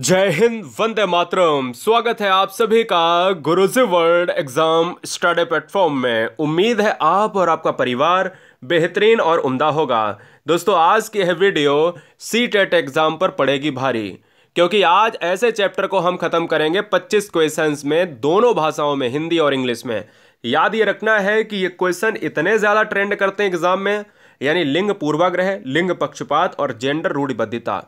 जय हिंद वंदे मातरम स्वागत है आप सभी का Guruji world exam study platform में उम्मीद है आप और आपका परिवार बेहतरीन और उम्दा होगा दोस्तों आज की यह video C TET e exam पर पड़ेगी भारी क्योंकि आज ऐसे चैप्टर को हम खत्म करेंगे 25 क्वेश्चंस में दोनों भाषाओं में हिंदी और इंग्लिश में याद ये रखना है कि ये क्वेश्चन इतने ज़्यादा ट्रेंड करते हैं एग्जाम में यानी लिंग पूर्वाग्रह लिंग पक्षपात और जेंडर रूढ़िबद्धता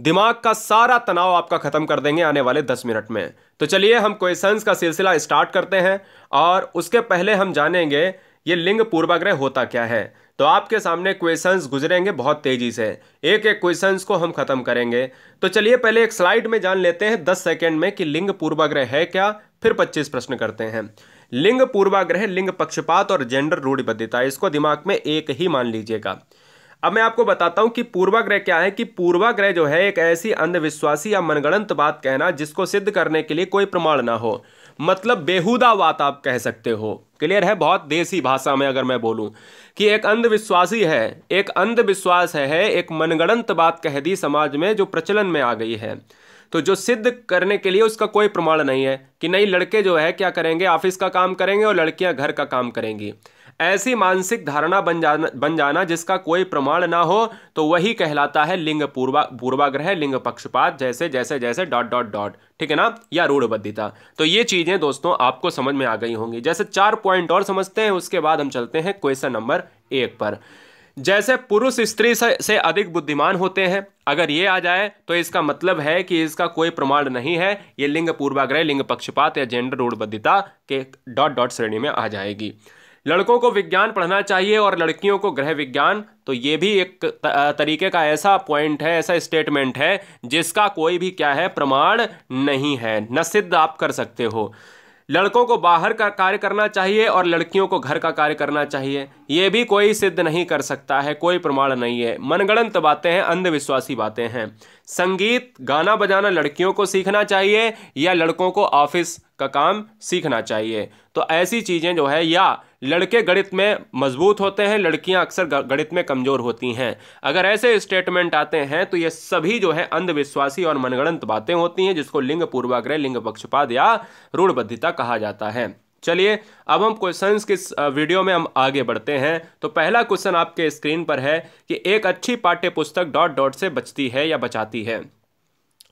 दिमाग का सारा तनाव आपका ख़त्म कर देंगे आने वाले दस मिनट में तो चलिए हम क्वेश्चंस का सिलसिला स्टार्ट करते हैं और उसके पहले हम जानेंगे ये लिंग पूर्वाग्रह होता क्या है तो आपके सामने क्वेश्चंस गुजरेंगे बहुत तेज़ी से एक एक क्वेश्चंस को हम ख़त्म करेंगे तो चलिए पहले एक स्लाइड में जान लेते हैं दस सेकेंड में कि लिंग पूर्वाग्रह है क्या फिर पच्चीस प्रश्न करते हैं लिंग पूर्वाग्रह लिंग पक्षपात और जेंडर रूढ़िबद्धता इसको दिमाग में एक ही मान लीजिएगा अब मैं आपको बताता हूं कि पूर्वाग्रह क्या है कि पूर्वाग्रह जो है एक ऐसी अंधविश्वासी या मनगणंत बात कहना जिसको सिद्ध करने के लिए कोई प्रमाण ना हो मतलब बेहुदा बात आप कह सकते हो क्लियर है बहुत देसी भाषा में अगर मैं बोलूं कि एक अंधविश्वासी है एक अंधविश्वास है एक मनगणंत बात कह दी समाज में जो प्रचलन में आ गई है तो जो सिद्ध करने के लिए उसका कोई प्रमाण नहीं है कि नहीं लड़के जो है क्या करेंगे ऑफिस का काम करेंगे और लड़कियां घर का काम करेंगी ऐसी मानसिक धारणा बन जाना बन जाना जिसका कोई प्रमाण ना हो तो वही कहलाता है लिंग पूर्वा पूर्वाग्रह लिंग पक्षपात जैसे जैसे जैसे डॉट डॉट डॉट ठीक है ना या रूढ़बद्धिता तो ये चीज़ें दोस्तों आपको समझ में आ गई होंगी जैसे चार पॉइंट और समझते हैं उसके बाद हम चलते हैं क्वेश्चन नंबर एक पर जैसे पुरुष स्त्री से, से अधिक बुद्धिमान होते हैं अगर ये आ जाए तो इसका मतलब है कि इसका कोई प्रमाण नहीं है ये लिंग पूर्वाग्रह लिंग पक्षपात या जेंडर रूढ़बद्धता के डॉट डॉट श्रेणी में आ जाएगी लड़कों को विज्ञान पढ़ना चाहिए और लड़कियों को ग्रह विज्ञान तो ये भी एक तरीके का ऐसा पॉइंट है ऐसा स्टेटमेंट है जिसका कोई भी क्या है प्रमाण नहीं है न सिद्ध आप कर सकते हो लड़कों को बाहर का कार्य करना चाहिए और लड़कियों को घर का कार्य करना चाहिए ये भी कोई सिद्ध नहीं कर सकता है कोई प्रमाण नहीं है मनगणंत बातें हैं अंधविश्वासी बातें हैं संगीत गाना बजाना लड़कियों को सीखना चाहिए या लड़कों को ऑफिस का काम सीखना चाहिए तो ऐसी चीज़ें जो है या लड़के गणित में मजबूत होते हैं लड़कियां अक्सर गणित में कमज़ोर होती हैं अगर ऐसे स्टेटमेंट आते हैं तो ये सभी जो है अंधविश्वासी और मनगणंत बातें होती हैं जिसको लिंग पूर्वाग्रह लिंग पक्षपात या रूढ़बद्धता कहा जाता है चलिए अब हम क्वेश्चंस के वीडियो में हम आगे बढ़ते हैं तो पहला क्वेश्चन आपके स्क्रीन पर है कि एक अच्छी पाठ्य पुस्तक डॉट डॉट से बचती है या बचाती है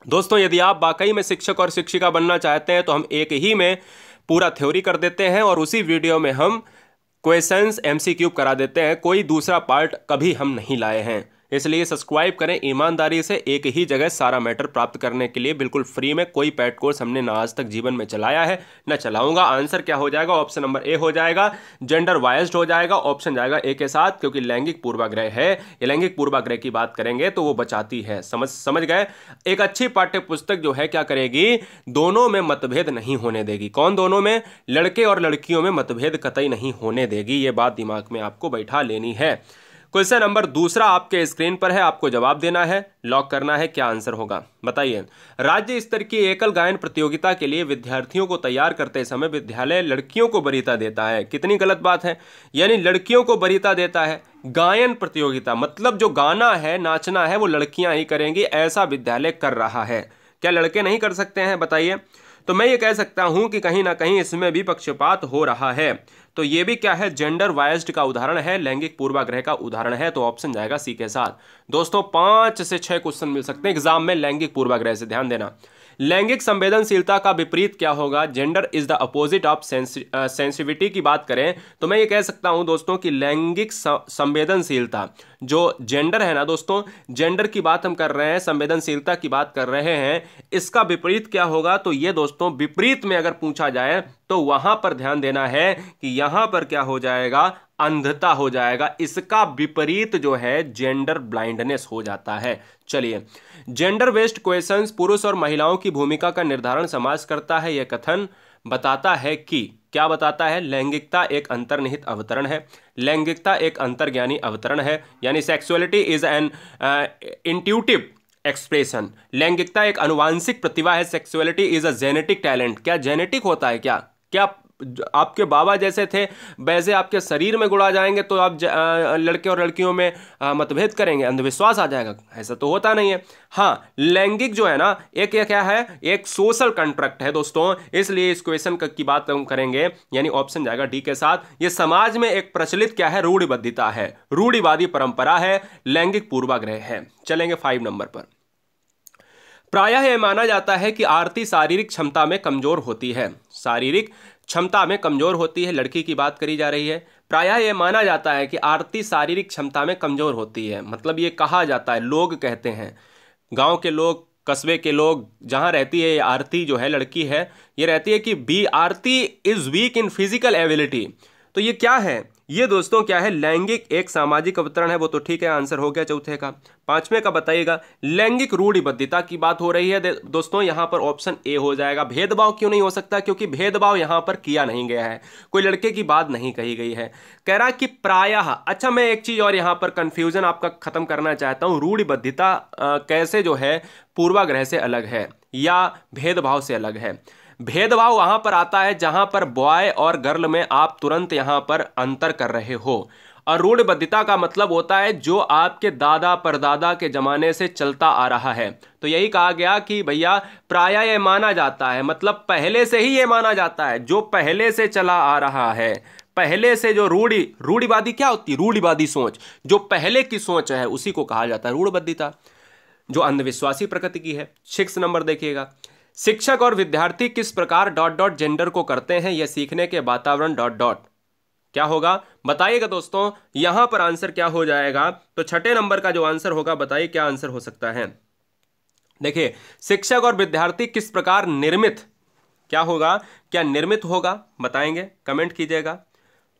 दोस्तों यदि आप वाकई में शिक्षक और शिक्षिका बनना चाहते हैं तो हम एक ही में पूरा थ्योरी कर देते हैं और उसी वीडियो में हम क्वेश्चंस एमसीक्यू करा देते हैं कोई दूसरा पार्ट कभी हम नहीं लाए हैं इसलिए सब्सक्राइब करें ईमानदारी से एक ही जगह सारा मैटर प्राप्त करने के लिए बिल्कुल फ्री में कोई पैट कोर्स हमने ना आज तक जीवन में चलाया है ना चलाऊंगा आंसर क्या हो जाएगा ऑप्शन नंबर ए हो जाएगा जेंडर वाइज्ड हो जाएगा ऑप्शन जाएगा ए के साथ क्योंकि लैंगिक पूर्वाग्रह है लैंगिक पूर्वाग्रह की बात करेंगे तो वो बचाती है समझ समझ गए एक अच्छी पाठ्य पुस्तक जो है क्या करेगी दोनों में मतभेद नहीं होने देगी कौन दोनों में लड़के और लड़कियों में मतभेद कतई नहीं होने देगी ये बात दिमाग में आपको बैठा लेनी है क्वेश्चन नंबर दूसरा आपके स्क्रीन पर है आपको जवाब देना है लॉक करना है क्या आंसर होगा बताइए राज्य स्तर की एकल गायन प्रतियोगिता के लिए विद्यार्थियों को तैयार करते समय विद्यालय लड़कियों को बरीता देता है कितनी गलत बात है यानी लड़कियों को बरीता देता है गायन प्रतियोगिता मतलब जो गाना है नाचना है वो लड़कियां ही करेंगी ऐसा विद्यालय कर रहा है क्या लड़के नहीं कर सकते हैं बताइए तो मैं ये कह सकता हूँ कि कहीं ना कहीं इसमें भी पक्षपात हो रहा है तो ये भी क्या है जेंडर वाइज्ड का उदाहरण है लैंगिक पूर्वाग्रह का उदाहरण है तो ऑप्शन जाएगा सी के साथ दोस्तों पांच से छह क्वेश्चन मिल सकते हैं एग्जाम में लैंगिक पूर्वाग्रह से ध्यान देना लैंगिक संवेदनशीलता का विपरीत क्या होगा gender is the opposite of sensitivity की बात करें तो मैं ये कह सकता हूं दोस्तों कि लैंगिक संवेदनशीलता जो जेंडर है ना दोस्तों जेंडर की बात हम कर रहे हैं संवेदनशीलता की बात कर रहे हैं इसका विपरीत क्या होगा तो ये दोस्तों विपरीत में अगर पूछा जाए तो वहां पर ध्यान देना है कि यहां पर क्या हो जाएगा अंधता हो जाएगा इसका विपरीत जो है जेंडर ब्लाइंडनेस हो जाता है चलिए जेंडर बेस्ड क्वेश्चंस पुरुष और महिलाओं की भूमिका का निर्धारण समाज करता है यह कथन बताता है कि क्या बताता है लैंगिकता एक अंतर्निहित अवतरण है लैंगिकता एक अंतर्ज्ञानी अवतरण है यानी sexuality is an intuitive expression लैंगिकता एक अनुवांशिक प्रतिभा है sexuality is a genetic talent क्या जेनेटिक होता है क्या क्या आपके बाबा जैसे थे वैसे आपके शरीर में गुड़ा जाएंगे तो आप जा, लड़के और लड़कियों में मतभेद करेंगे अंधविश्वास आ जाएगा ऐसा तो होता नहीं है हाँ लैंगिक जो है ना एक ये क्या है एक सोशल कंट्रैक्ट है दोस्तों इसलिए इस क्वेश्चन की बात हम करेंगे यानी ऑप्शन जाएगा डी के साथ ये समाज में एक प्रचलित क्या है रूढ़िबद्धता है रूढ़िवादी परंपरा है लैंगिक पूर्वाग्रह है चलेंगे फाइव नंबर पर प्रायः यह माना जाता है कि आरती शारीरिक क्षमता में कमजोर होती है शारीरिक क्षमता में कमजोर होती है लड़की की बात करी जा रही है प्रायः यह माना जाता है कि आरती शारीरिक क्षमता में कमजोर होती है मतलब ये कहा जाता है लोग कहते हैं गांव के लोग कस्बे के लोग जहाँ रहती है ये आरती जो है लड़की है ये रहती है कि B Aarti is weak in physical ability तो ये क्या है ये दोस्तों क्या है लैंगिक एक सामाजिक अवतरण है वो तो ठीक है आंसर हो गया चौथे का पांचवें का बताइएगा लैंगिक रूढ़िबद्धता की बात हो रही है दोस्तों यहां पर ऑप्शन ए हो जाएगा भेदभाव क्यों नहीं हो सकता क्योंकि भेदभाव यहां पर किया नहीं गया है कोई लड़के की बात नहीं कही गई है कह रहा कि प्रायः अच्छा मैं एक चीज और यहां पर कंफ्यूजन आपका खत्म करना चाहता हूं रूढ़िबद्धता कैसे जो है पूर्वाग्रह से अलग है या भेदभाव से अलग है भेदभाव वहां पर आता है जहां पर बॉय और गर्ल में आप तुरंत यहां पर अंतर कर रहे हो अरूढ़ बद्धता का मतलब होता है जो आपके दादा परदादा के ज़माने से चलता आ रहा है तो यही कहा गया कि भैया प्राय ये माना जाता है मतलब पहले से ही ये माना जाता है जो पहले से चला आ रहा है पहले से जो रूढ़ी रूढ़िवादी क्या होती है रूढ़ीवादी सोच जो पहले की सोच है उसी को कहा जाता है रूढ़बद्धता जो अंधविश्वासी प्रकृति की है सिक्स नंबर देखिएगा शिक्षक और विद्यार्थी किस प्रकार डॉट डॉट जेंडर को करते हैं यह सीखने के वातावरण डॉट डॉट क्या होगा बताइएगा दोस्तों यहां पर आंसर क्या हो जाएगा तो छठे नंबर का जो आंसर होगा बताइए क्या आंसर हो सकता है देखिए शिक्षक और विद्यार्थी किस प्रकार निर्मित क्या होगा क्या निर्मित होगा बताएंगे कमेंट कीजिएगा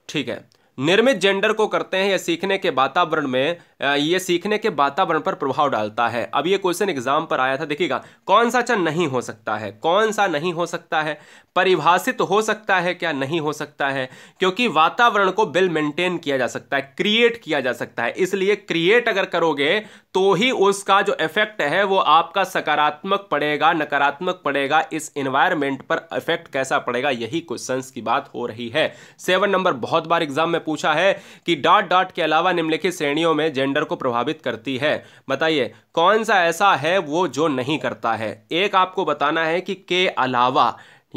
ठीक है निर्मित जेंडर को करते हैं यह सीखने के वातावरण में ये सीखने के वातावरण पर प्रभाव डालता है अब ये क्वेश्चन एग्जाम पर आया था देखिएगा कौन सा चन अच्छा नहीं हो सकता है कौन सा नहीं हो सकता है परिभाषित हो सकता है क्या नहीं हो सकता है क्योंकि वातावरण को बिल मेंटेन किया जा सकता है क्रिएट किया जा सकता है इसलिए क्रिएट अगर करोगे तो ही उसका जो इफेक्ट है वो आपका सकारात्मक पड़ेगा नकारात्मक पड़ेगा इस इन्वायरमेंट पर इफेक्ट कैसा पड़ेगा यही क्वेश्चन की बात हो रही है सेवन नंबर बहुत बार एग्जाम में पूछा है कि डॉट डॉट के अलावा निम्नलिखित श्रेणियों में जेंडर को प्रभावित करती है बताइए कौन सा ऐसा है वो जो नहीं करता है एक आपको बताना है कि के अलावा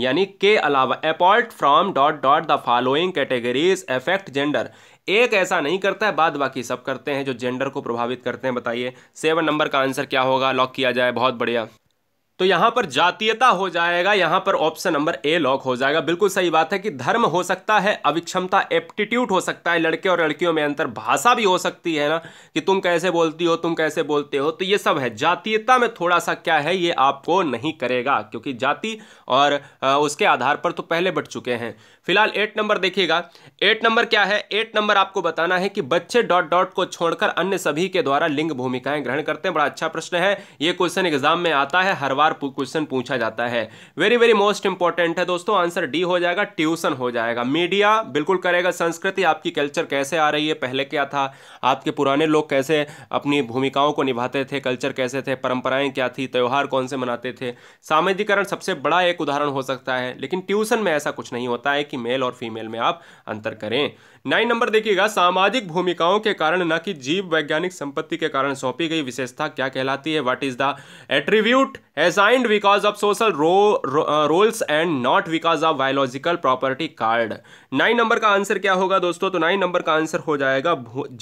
यानी के अलावा apart from dot dot the following categories affect gender एक ऐसा नहीं करता है बाद बाकी सब करते हैं जो जेंडर को प्रभावित करते हैं बताइए सेवन नंबर का आंसर क्या होगा लॉक किया जाए बहुत बढ़िया तो यहां पर जातीयता हो जाएगा यहां पर ऑप्शन नंबर ए लॉक हो जाएगा बिल्कुल सही बात है कि धर्म हो सकता है अविक्षमता एप्टीट्यूड हो सकता है लड़के और लड़कियों में अंतर भाषा भी हो सकती है ना कि तुम कैसे बोलती हो तुम कैसे बोलते हो तो ये सब है जातीयता में थोड़ा सा क्या है ये आपको नहीं करेगा क्योंकि जाति और उसके आधार पर तो पहले बट चुके हैं फिलहाल एट नंबर देखिएगा एट नंबर क्या है एट नंबर आपको बताना है कि बच्चे डॉट डॉट को छोड़कर अन्य सभी के द्वारा लिंग भूमिकाएं ग्रहण करते हैं बड़ा अच्छा प्रश्न है ये क्वेश्चन एग्जाम में आता है हर बार क्वेश्चन पूछा जाता है वेरी वेरी मोस्ट इंपॉर्टेंट है दोस्तों आंसर डी हो जाएगा ट्यूशन हो जाएगा मीडिया बिल्कुल करेगा संस्कृति आपकी कल्चर कैसे आ रही है पहले क्या था आपके पुराने लोग कैसे अपनी भूमिकाओं को निभाते थे कल्चर कैसे थे परंपराएं क्या थी त्यौहार कौन से मनाते थे सामाजिकरण सबसे बड़ा एक उदाहरण हो सकता है लेकिन ट्यूशन में ऐसा कुछ नहीं होता है कि मेल और फीमेल में आप अंतर करें नाइन नंबर देखिएगा सामाजिक भूमिकाओं के कारण न कि जीव वैज्ञानिक संपत्ति के कारण सौंपी गई विशेषता क्या कहलाती है what is the attribute as assigned because of social roles and not because of biological property card nine number का आंसर क्या होगा दोस्तों तो नाइन नंबर का आंसर हो जाएगा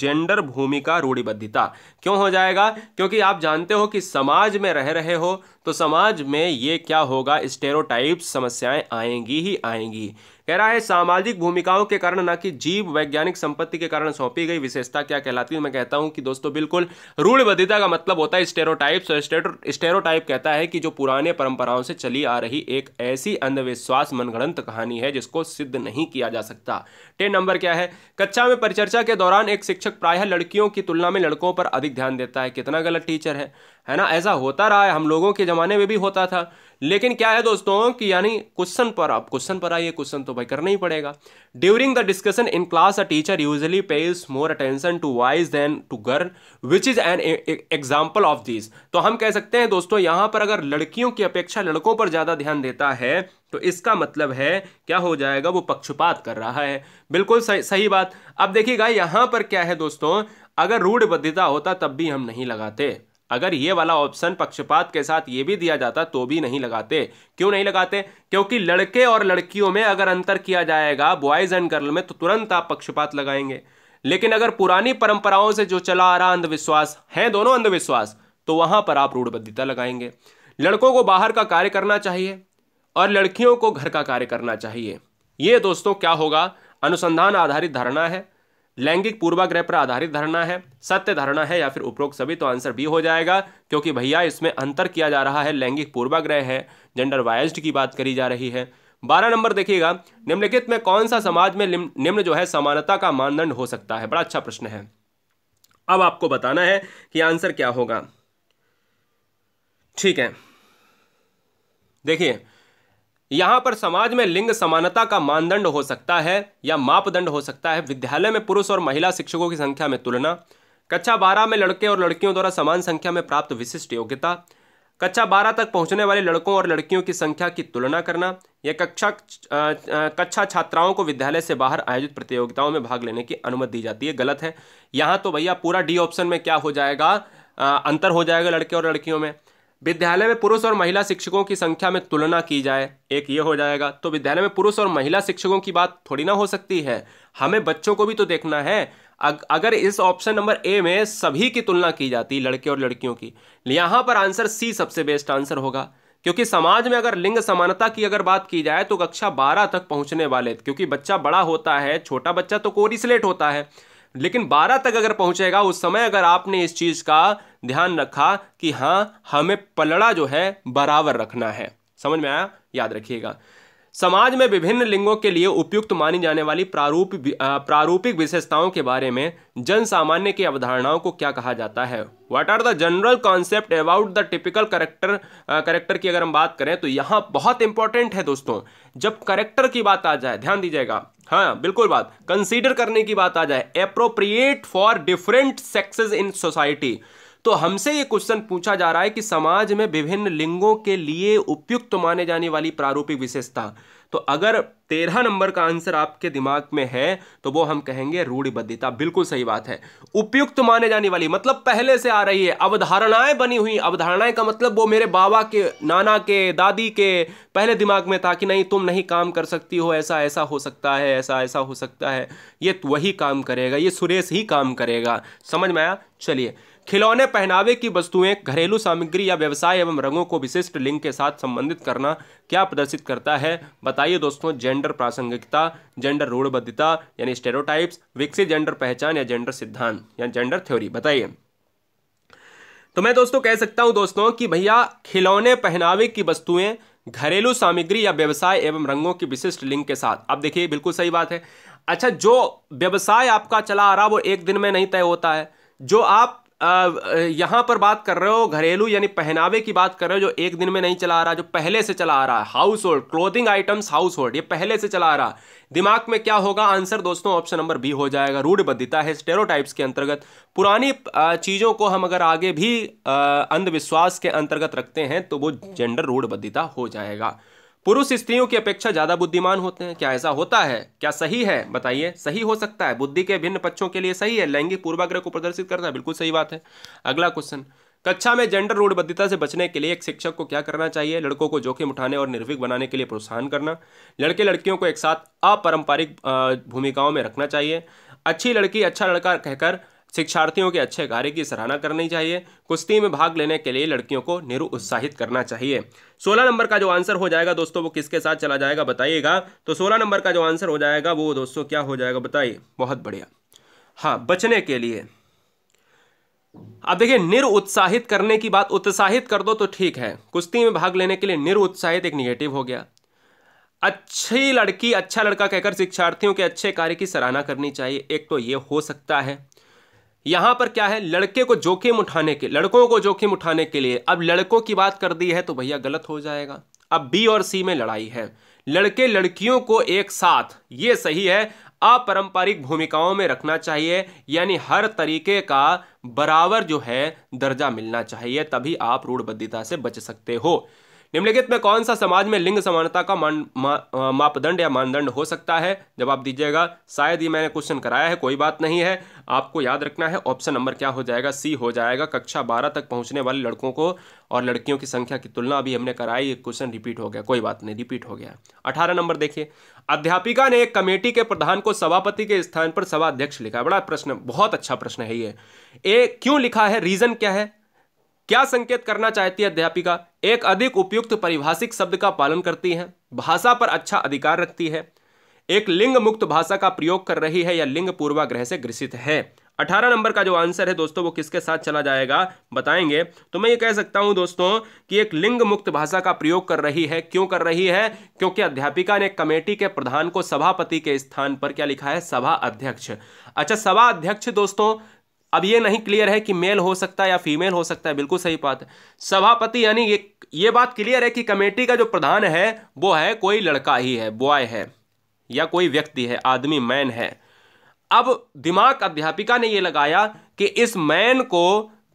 जेंडर भूमिका रूढ़िबद्धता क्यों हो जाएगा क्योंकि आप जानते हो कि समाज में रह रहे हो तो समाज में ये क्या होगा स्टेरोटाइप समस्याएं आएंगी ही आएंगी कह रहा है सामाजिक भूमिकाओं के कारण न कि जीव वैज्ञानिक संपत्ति के कारण सौंपी गई विशेषता क्या कहलाती है मैं कहता हूं कि दोस्तों बिल्कुल रूढ़बद्धता का मतलब होता है स्टेरोटाइप स्टेरोटाइप कहता है कि जो पुराने परंपराओं से चली आ रही एक ऐसी अंधविश्वास मनगणंत कहानी है जिसको सिद्ध नहीं किया जा सकता टेन नंबर क्या है कक्षा में परिचर्चा के दौरान एक शिक्षक प्रायः लड़कियों की तुलना में लड़कों पर अधिक ध्यान देता है कितना गलत टीचर है है ना ऐसा होता रहा है हम लोगों के ज़माने में भी होता था लेकिन क्या है दोस्तों कि यानी क्वेश्चन पर आप क्वेश्चन पर आइए क्वेश्चन तो भाई करना ही पड़ेगा during the discussion in class a teacher usually pays more attention to boys than to girl which is an example of this तो हम कह सकते हैं दोस्तों यहां पर अगर लड़कियों की अपेक्षा लड़कों पर ज्यादा ध्यान देता है तो इसका मतलब है क्या हो जाएगा वो पक्षपात कर रहा है बिल्कुल सही सही बात अब देखिएगा यहां पर क्या है दोस्तों अगर रूढ़ बद्धता होता तब भी हम नहीं लगाते अगर ये वाला ऑप्शन पक्षपात के साथ ये भी दिया जाता तो भी नहीं लगाते क्यों नहीं लगाते क्योंकि लड़के और लड़कियों में अगर अंतर किया जाएगा बॉयज एंड गर्ल में तो तुरंत आप पक्षपात लगाएंगे लेकिन अगर पुरानी परंपराओं से जो चला आ रहा अंधविश्वास है दोनों अंधविश्वास तो वहां पर आप रूढ़बद्धता लगाएंगे लड़कों को बाहर का कार्य करना चाहिए और लड़कियों को घर का कार्य करना चाहिए ये दोस्तों क्या होगा अनुसंधान आधारित धारणा है लैंगिक पूर्वाग्रह पर आधारित धारणा है सत्य धारणा है या फिर उपरोक्त सभी तो आंसर बी हो जाएगा क्योंकि भैया इसमें अंतर किया जा रहा है लैंगिक पूर्वाग्रह है जेंडर वाइज की बात करी जा रही है बारह नंबर देखिएगा निम्नलिखित में कौन सा समाज में निम्न जो है समानता का मानदंड हो सकता है बड़ा अच्छा प्रश्न है अब आपको बताना है कि आंसर क्या होगा ठीक है देखिए यहाँ पर समाज में लिंग समानता का मानदंड हो सकता है या मापदंड हो सकता है विद्यालय में पुरुष और महिला शिक्षकों की संख्या में तुलना कक्षा बारह में लड़के और लड़कियों द्वारा समान संख्या में प्राप्त विशिष्ट योग्यता कक्षा बारह तक पहुंचने वाले लड़कों और लड़कियों की संख्या की तुलना करना या कक्षा कक्षा छात्राओं को विद्यालय से बाहर आयोजित प्रतियोगिताओं में भाग लेने की अनुमति दी जाती है गलत है यहाँ तो भैया पूरा डी ऑप्शन में क्या हो जाएगा आ, अंतर हो जाएगा लड़के और लड़कियों में विद्यालय में पुरुष और महिला शिक्षकों की संख्या में तुलना की जाए एक ये हो जाएगा तो विद्यालय में पुरुष और महिला शिक्षकों की बात थोड़ी ना हो सकती है हमें बच्चों को भी तो देखना है अगर इस ऑप्शन नंबर ए में सभी की तुलना की जाती लड़के और लड़कियों की यहां पर आंसर सी सबसे बेस्ट आंसर होगा क्योंकि समाज में अगर लिंग समानता की अगर बात की जाए तो कक्षा बारह तक पहुंचने वाले क्योंकि बच्चा बड़ा होता है छोटा बच्चा तो कोरिसलेट होता है लेकिन बारह तक अगर पहुंचेगा उस समय अगर आपने इस चीज़ का ध्यान रखा कि हाँ हमें पलड़ा जो है बराबर रखना है समझ में आया याद रखिएगा समाज में विभिन्न लिंगों के लिए उपयुक्त मानी जाने वाली प्रारूप प्रारूपिक विशेषताओं के बारे में जन सामान्य की अवधारणाओं को क्या कहा जाता है what are the general concept about the typical character character की अगर हम बात करें तो यहाँ बहुत इंपॉर्टेंट है दोस्तों जब करेक्टर की बात आ जाए ध्यान दीजिएगा हाँ बिल्कुल बात कंसीडर करने की बात आ जाए appropriate for different sexes in society तो हमसे ये क्वेश्चन पूछा जा रहा है कि समाज में विभिन्न लिंगों के लिए उपयुक्त माने जाने वाली प्रारूपिक विशेषता तो अगर तेरह नंबर का आंसर आपके दिमाग में है तो वो हम कहेंगे रूढ़िबद्धता बिल्कुल सही बात है उपयुक्त माने जाने वाली मतलब पहले से आ रही है अवधारणाएं बनी हुई अवधारणाएं का मतलब वो मेरे बाबा के नाना के दादी के पहले दिमाग में था कि नहीं तुम नहीं काम कर सकती हो ऐसा ऐसा हो सकता है ऐसा ऐसा हो सकता है ये तो वही काम करेगा ये सुरेश ही काम करेगा समझ में आया चलिए खिलौने पहनावे की वस्तुएं घरेलू सामग्री या व्यवसाय एवं रंगों को विशिष्ट लिंग के साथ संबंधित करना क्या प्रदर्शित करता है बताइए दोस्तों जेंडर जेंडर प्रासंगिकता जेंडर रूढ़बद्धता यानी स्टेरोटाइप्स विकसित जेंडर पहचान या जेंडर सिद्धांत या जेंडर थ्योरी बताइए तो मैं दोस्तों कह सकता हूं दोस्तों कि भैया खिलौने पहनावे की वस्तुएं घरेलू सामग्री या व्यवसाय एवं रंगों की विशिष्ट लिंग के साथ अब देखिए बिल्कुल सही बात है अच्छा जो व्यवसाय आपका चला आ रहा वो एक दिन में नहीं तय होता है जो आप यहाँ पर बात कर रहे हो घरेलू यानी पहनावे की बात कर रहे हो जो एक दिन में नहीं चला आ रहा जो पहले से चला आ रहा है household clothing items household ये पहले से चला आ रहा दिमाग में क्या होगा आंसर दोस्तों ऑप्शन नंबर बी हो जाएगा रूढ़बद्धता है स्टेरोटाइप्स के अंतर्गत पुरानी चीज़ों को हम अगर आगे भी अंधविश्वास के अंतर्गत रखते हैं तो वो जेंडर रूढ़बद्धता हो जाएगा पुरुष स्त्रियों की अपेक्षा ज्यादा बुद्धिमान होते हैं क्या ऐसा होता है क्या सही है बताइए सही हो सकता है बुद्धि के भिन्न पक्षों के लिए सही है लैंगिक पूर्वाग्रह को प्रदर्शित करना बिल्कुल सही बात है अगला क्वेश्चन कक्षा में जेंडर रूढ़बद्धता से बचने के लिए एक शिक्षक को क्या करना चाहिए लड़कों को जोखिम उठाने और निर्भीक बनाने के लिए प्रोत्साहन करना लड़के लड़कियों को एक साथ अपारंपरिक भूमिकाओं में रखना चाहिए अच्छी लड़की अच्छा लड़का कहकर शिक्षार्थियों के अच्छे कार्य की सराहना करनी चाहिए कुश्ती में भाग लेने के लिए लड़कियों को निरुत्साहित करना चाहिए सोलह नंबर का जो आंसर हो जाएगा दोस्तों वो किसके साथ चला जाएगा बताइएगा तो सोलह नंबर का जो आंसर हो जाएगा वो दोस्तों क्या हो जाएगा बताइए बहुत बढ़िया हाँ बचने के लिए अब देखिए निरुत्साहित करने की बात उत्साहित कर दो तो ठीक है कुश्ती में भाग लेने के लिए निरुत्साहित एक निगेटिव हो गया अच्छी लड़की अच्छा लड़का कहकर शिक्षार्थियों के अच्छे कार्य की सराहना करनी चाहिए एक तो ये हो सकता है यहां पर क्या है लड़के को जोखिम उठाने के लड़कों को जोखिम उठाने के लिए अब लड़कों की बात कर दी है तो भैया गलत हो जाएगा अब बी और सी में लड़ाई है लड़के लड़कियों को एक साथ ये सही है अपारंपरिक भूमिकाओं में रखना चाहिए यानी हर तरीके का बराबर जो है दर्जा मिलना चाहिए तभी आप रूढ़बद्धता से बच सकते हो निम्नलिखित में कौन सा समाज में लिंग समानता का मान मा, मापदंड या मानदंड हो सकता है जवाब दीजिएगा शायद ये मैंने क्वेश्चन कराया है कोई बात नहीं है आपको याद रखना है ऑप्शन नंबर क्या हो जाएगा सी हो जाएगा कक्षा बारह तक पहुंचने वाले लड़कों को और लड़कियों की संख्या की तुलना अभी हमने कराई क्वेश्चन रिपीट हो गया कोई बात नहीं रिपीट हो गया अठारह नंबर देखिए अध्यापिका ने एक कमेटी के प्रधान को सभापति के स्थान पर सभा अध्यक्ष लिखा बड़ा प्रश्न बहुत अच्छा प्रश्न है ये ए क्यों लिखा है रीजन क्या है क्या संकेत करना चाहती है अध्यापिका एक अधिक उपयुक्त परिभाषिक शब्द का पालन करती है भाषा पर अच्छा अधिकार रखती है एक लिंग मुक्त भाषा का प्रयोग कर रही है या लिंग पूर्वाग्रह से ग्रसित है अठारह नंबर का जो आंसर है दोस्तों वो किसके साथ चला जाएगा बताएंगे तो मैं ये कह सकता हूं दोस्तों कि एक लिंग मुक्त भाषा का प्रयोग कर रही है क्यों कर रही है क्योंकि अध्यापिका ने कमेटी के प्रधान को सभापति के स्थान पर क्या लिखा है सभा अध्यक्ष अच्छा सभा अध्यक्ष दोस्तों अब ये नहीं क्लियर है कि मेल हो सकता है या फीमेल हो सकता है बिल्कुल सही बात है सभापति यानी ये ये बात क्लियर है कि कमेटी का जो प्रधान है वो है कोई लड़का ही है बॉय है या कोई व्यक्ति है आदमी मैन है अब दिमाग अध्यापिका ने यह लगाया कि इस मैन को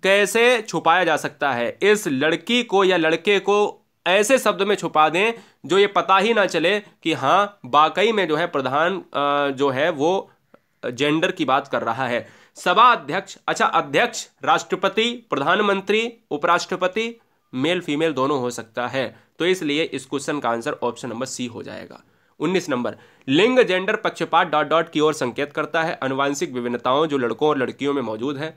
कैसे छुपाया जा सकता है इस लड़की को या लड़के को ऐसे शब्द में छुपा दें जो ये पता ही ना चले कि हाँ वाकई में जो है प्रधान जो है वो जेंडर की बात कर रहा है सभा अध्यक्ष अच्छा अध्यक्ष राष्ट्रपति प्रधानमंत्री उपराष्ट्रपति मेल फीमेल दोनों हो सकता है तो इसलिए इस क्वेश्चन का आंसर ऑप्शन नंबर सी हो जाएगा 19 नंबर लिंग जेंडर पक्षपात डॉट डॉट की ओर संकेत करता है अनुवांशिक विभिन्नताओं जो लड़कों और लड़कियों में मौजूद है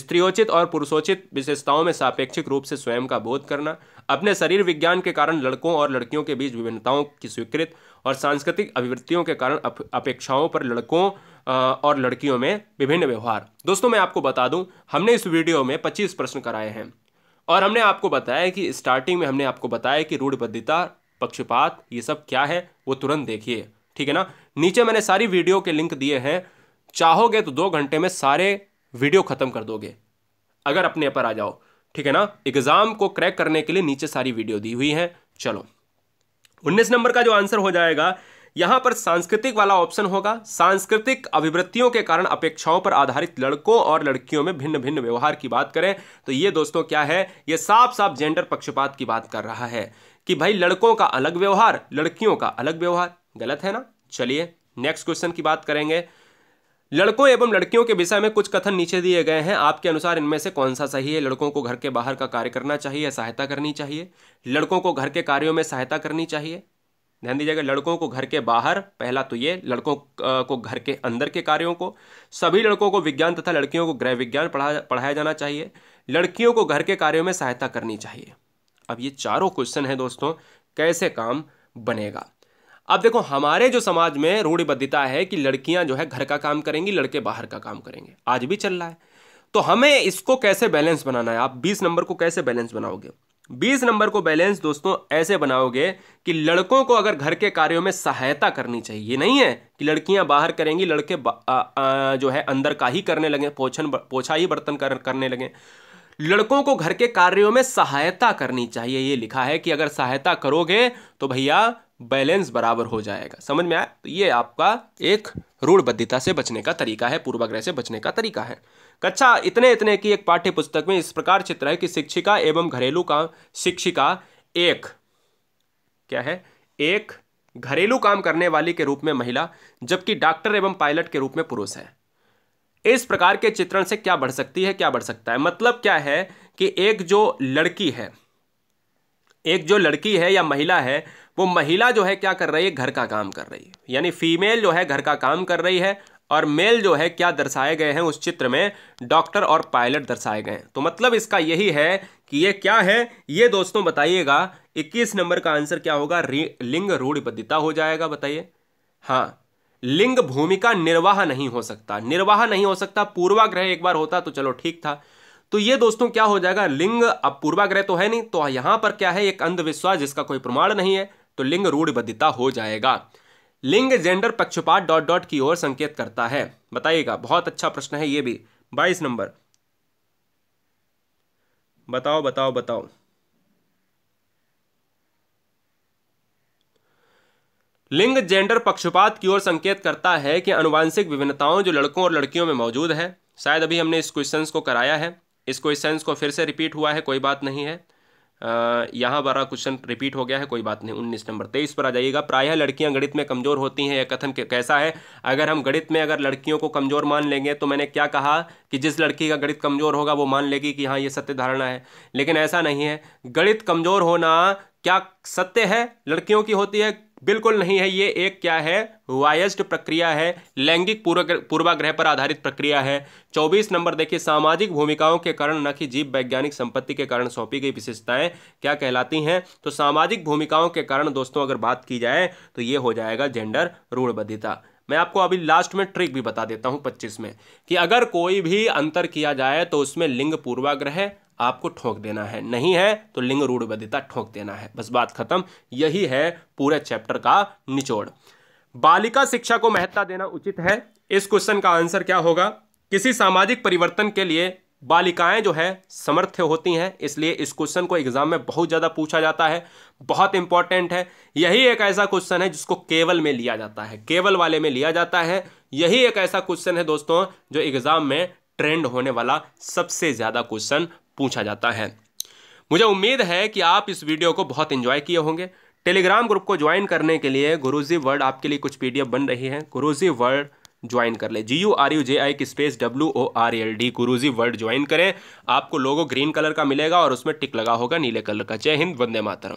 स्त्रियोचित और पुरुषोचित विशेषताओं में सापेक्षिक रूप से स्वयं का बोध करना अपने शरीर विज्ञान के कारण लड़कों और लड़कियों के बीच विभिन्नताओं की स्वीकृत और सांस्कृतिक अभिवृत्तियों के कारण अपेक्षाओं पर लड़कों और लड़कियों में विभिन्न व्यवहार दोस्तों मैं आपको बता दूं हमने इस वीडियो में 25 प्रश्न कराए हैं और हमने आपको बताया कि स्टार्टिंग में हमने आपको बताया कि रूढ़बद्धता पक्षपात ये सब क्या है वो तुरंत देखिए ठीक है ना नीचे मैंने सारी वीडियो के लिंक दिए हैं चाहोगे तो दो घंटे में सारे वीडियो ख़त्म कर दोगे अगर अपने पर आ जाओ ठीक है ना एग्ज़ाम को क्रैक करने के लिए नीचे सारी वीडियो दी हुई है चलो उन्नीस नंबर का जो आंसर हो जाएगा यहां पर सांस्कृतिक वाला ऑप्शन होगा सांस्कृतिक अभिवृत्तियों के कारण अपेक्षाओं पर आधारित लड़कों और लड़कियों में भिन्न भिन्न व्यवहार की बात करें तो ये दोस्तों क्या है ये साफ साफ जेंडर पक्षपात की बात कर रहा है कि भाई लड़कों का अलग व्यवहार लड़कियों का अलग व्यवहार गलत है ना चलिए नेक्स्ट क्वेश्चन की बात करेंगे लड़कों एवं लड़कियों के विषय में कुछ कथन नीचे दिए गए हैं आपके अनुसार इनमें से कौन सा सही है लड़कों को घर के बाहर का कार्य करना चाहिए सहायता करनी चाहिए लड़कों को घर के कार्यों में सहायता करनी चाहिए ध्यान दीजिएगा लड़कों को घर के बाहर पहला तो ये लड़कों को घर के अंदर के कार्यों को सभी लड़कों को विज्ञान तथा लड़कियों को गृह विज्ञान पढ़ा पढ़ाया जाना चाहिए लड़कियों को घर के कार्यों में सहायता करनी चाहिए अब ये चारों क्वेश्चन है दोस्तों कैसे काम बनेगा अब देखो हमारे जो समाज में रूढ़िबद्धता है कि लड़कियां जो है घर का काम करेंगी लड़के बाहर का काम करेंगे आज भी चल रहा है तो हमें इसको कैसे बैलेंस बनाना है आप बीस नंबर को कैसे बैलेंस बनाओगे बीस नंबर को बैलेंस दोस्तों ऐसे बनाओगे कि लड़कों को अगर घर के कार्यों में सहायता करनी चाहिए ये नहीं है कि लड़कियां बाहर करेंगी लड़के आ, आ, जो है अंदर का ही करने लगे पोछन पोछा ही बर्तन कर, करने लगे लड़कों को घर के कार्यों में सहायता करनी चाहिए ये लिखा है कि अगर सहायता करोगे तो भैया बैलेंस बराबर हो जाएगा समझ में आया तो ये आपका एक रूढ़बद्धता से बचने का तरीका है पूर्वाग्रह से बचने का तरीका है कक्षा इतने इतने की एक पाठ्य पुस्तक में इस प्रकार चित्र है कि शिक्षिका एवं घरेलू काम शिक्षिका एक क्या है एक घरेलू काम करने वाली के रूप में महिला जबकि डॉक्टर एवं पायलट के रूप में पुरुष है इस प्रकार के चित्रण से क्या बढ़ सकती है क्या बढ़ सकता है मतलब क्या है कि एक जो लड़की है एक जो लड़की है या महिला है वो महिला जो है क्या कर रही है घर का काम कर रही है यानी फीमेल जो है घर का काम कर रही है और मेल जो है क्या दर्शाए गए हैं उस चित्र में डॉक्टर और पायलट दर्शाए गए हैं तो मतलब इसका यही है कि ये क्या है ये दोस्तों बताइएगा 21 नंबर का आंसर क्या होगा लिंग रूढ़िबद्धता हो जाएगा बताइए हाँ लिंग भूमिका निर्वाह नहीं हो सकता निर्वाह नहीं हो सकता पूर्वाग्रह एक बार होता तो चलो ठीक था तो ये दोस्तों क्या हो जाएगा लिंग अब पूर्वाग्रह तो है नहीं तो यहां पर क्या है एक अंधविश्वास जिसका कोई प्रमाण नहीं है तो लिंग रूढ़िबद्धता हो जाएगा लिंग जेंडर पक्षपात डॉट डॉट की ओर संकेत करता है बताइएगा बहुत अच्छा प्रश्न है ये भी बाईस नंबर बताओ बताओ बताओ लिंग जेंडर पक्षपात की ओर संकेत करता है कि अनुवांशिक विभिन्नताओं जो लड़कों और लड़कियों में मौजूद है शायद अभी हमने इस क्वेश्चन को कराया है इस क्वेश्चन को फिर से रिपीट हुआ है कोई बात नहीं है यहाँ बारह क्वेश्चन रिपीट हो गया है कोई बात नहीं उन्नीस नंबर तेईस पर आ जाइएगा प्रायः लड़कियाँ गणित में कमज़ोर होती हैं यह कथन कैसा है अगर हम गणित में अगर लड़कियों को कमज़ोर मान लेंगे तो मैंने क्या कहा कि जिस लड़की का गणित कमज़ोर होगा वो मान लेगी कि हाँ ये सत्य धारणा है लेकिन ऐसा नहीं है गणित कमज़ोर होना क्या सत्य है लड़कियों की होती है बिल्कुल नहीं है ये एक क्या है वायस्ड प्रक्रिया है लैंगिक पूर्वाग्रह पर आधारित प्रक्रिया है 24 नंबर देखिए सामाजिक भूमिकाओं के कारण न कि जीव वैज्ञानिक संपत्ति के कारण सौंपी गई विशेषताएं क्या कहलाती हैं तो सामाजिक भूमिकाओं के कारण दोस्तों अगर बात की जाए तो ये हो जाएगा जेंडर रूढ़बद्धता मैं आपको अभी लास्ट में ट्रिक भी बता देता हूं पच्चीस में कि अगर कोई भी अंतर किया जाए तो उसमें लिंग पूर्वाग्रह आपको ठोक देना है नहीं है तो लिंग रूढ़वधिता ठोक देना है बस बात खत्म यही है पूरे चैप्टर का निचोड़ बालिका शिक्षा को महत्ता देना उचित है इस क्वेश्चन का आंसर क्या होगा किसी सामाजिक परिवर्तन के लिए बालिकाएं जो है समर्थ्य होती हैं इसलिए इस क्वेश्चन को एग्जाम में बहुत ज़्यादा पूछा जाता है बहुत इंपॉर्टेंट है यही एक ऐसा क्वेश्चन है जिसको केवल में लिया जाता है केवल वाले में लिया जाता है यही एक ऐसा क्वेश्चन है दोस्तों जो एग्जाम में ट्रेंड होने वाला सबसे ज़्यादा क्वेश्चन पूछा जाता है मुझे उम्मीद है कि आप इस वीडियो को बहुत इंजॉय किए होंगे टेलीग्राम ग्रुप को ज्वाइन करने के लिए गुरुजी वर्ड आपके लिए कुछ पीडीएफ बन रही है गुरुजी वर्ड ज्वाइन कर ले G U R U J I की space W O R L D Guruji world join करें आपको लोगो ग्रीन कलर का मिलेगा और उसमें टिक लगा होगा नीले कलर का जय हिंद वंदे मातरम